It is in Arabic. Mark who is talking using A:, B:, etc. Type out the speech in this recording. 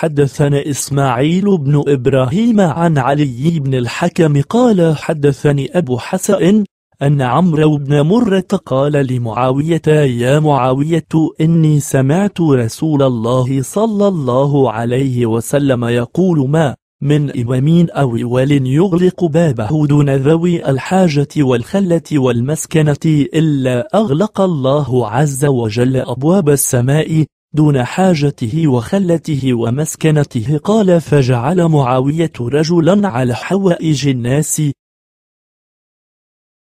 A: حدثنا إسماعيل بن إبراهيم عن علي بن الحكم قال حدثني أبو حسن أن عمرو بن مرة قال لمعاوية يا معاوية إني سمعت رسول الله صلى الله عليه وسلم يقول ما من إمام أو إول يغلق بابه دون ذوي الحاجة والخلة والمسكنة إلا أغلق الله عز وجل أبواب السماء دون حاجته وخلته ومسكنته قال فجعل معاوية رجلا على حوائج الناس